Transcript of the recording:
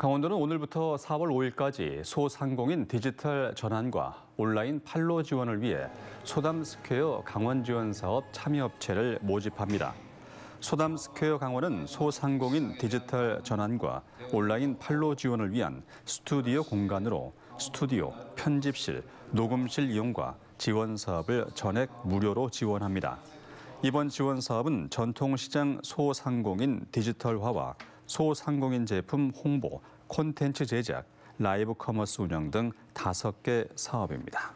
강원도는 오늘부터 4월 5일까지 소상공인 디지털 전환과 온라인 판로 지원을 위해 소담스퀘어 강원 지원 사업 참여업체를 모집합니다. 소담스퀘어 강원은 소상공인 디지털 전환과 온라인 판로 지원을 위한 스튜디오 공간으로 스튜디오, 편집실, 녹음실 이용과 지원 사업을 전액 무료로 지원합니다. 이번 지원 사업은 전통시장 소상공인 디지털화와 소상공인 제품 홍보, 콘텐츠 제작, 라이브 커머스 운영 등 다섯 개 사업입니다.